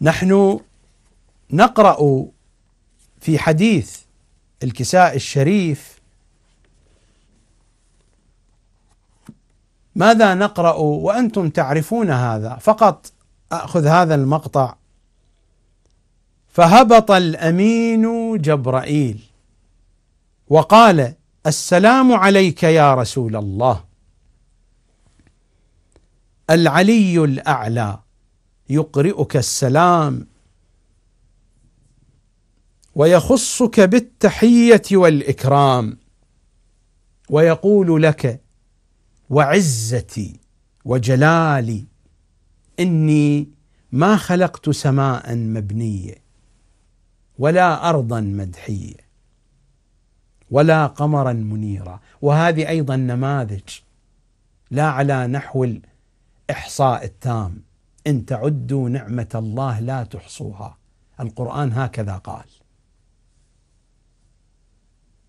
نحن نقرأ في حديث الكساء الشريف ماذا نقرأ وأنتم تعرفون هذا فقط أخذ هذا المقطع فهبط الأمين جبرائيل وقال السلام عليك يا رسول الله العلي الأعلى يقرئك السلام ويخصك بالتحية والإكرام ويقول لك وعزتي وجلالي إني ما خلقت سماء مبنية ولا أرضا مدحية ولا قمرا منيرا وهذه أيضا نماذج لا على نحو الإحصاء التام إن تعدوا نعمة الله لا تحصوها القرآن هكذا قال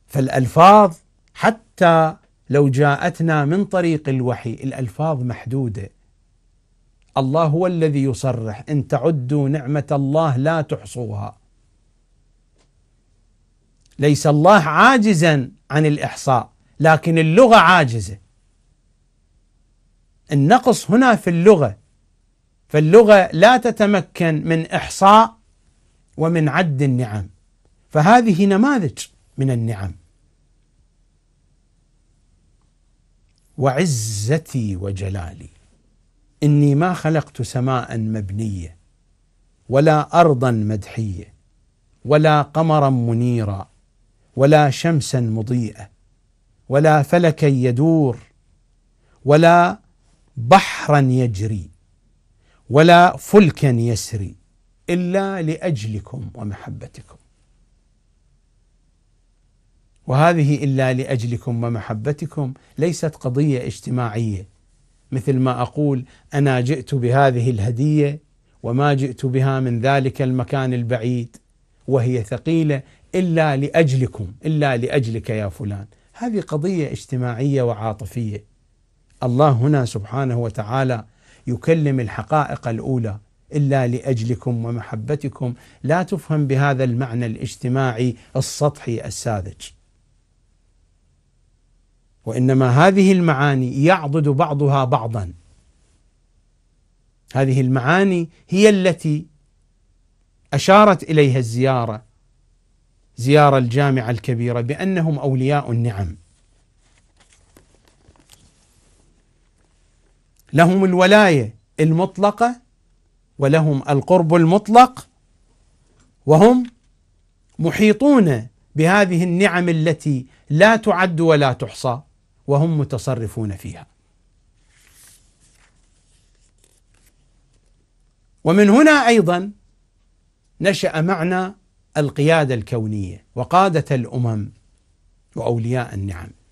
فالألفاظ حتى لو جاءتنا من طريق الوحي الألفاظ محدودة الله هو الذي يصرح إن تعدوا نعمة الله لا تحصوها ليس الله عاجزا عن الإحصاء لكن اللغة عاجزة النقص هنا في اللغة فاللغة لا تتمكن من إحصاء ومن عد النعم فهذه نماذج من النعم وعزتي وجلالي إني ما خلقت سماء مبنية ولا أرضا مدحية ولا قمرا منيرا ولا شمسا مضيئة ولا فلكا يدور ولا بحرا يجري ولا فلكا يسري الا لاجلكم ومحبتكم وهذه الا لاجلكم ومحبتكم ليست قضيه اجتماعيه مثل ما اقول انا جئت بهذه الهديه وما جئت بها من ذلك المكان البعيد وهي ثقيله الا لاجلكم الا لاجلك يا فلان هذه قضيه اجتماعيه وعاطفيه الله هنا سبحانه وتعالى يكلم الحقائق الأولى إلا لأجلكم ومحبتكم لا تفهم بهذا المعنى الاجتماعي السطحي الساذج وإنما هذه المعاني يعضد بعضها بعضا هذه المعاني هي التي أشارت إليها الزيارة زيارة الجامعة الكبيرة بأنهم أولياء النعم لهم الولاية المطلقة ولهم القرب المطلق وهم محيطون بهذه النعم التي لا تعد ولا تحصى وهم متصرفون فيها. ومن هنا ايضا نشأ معنى القيادة الكونية وقادة الأمم وأولياء النعم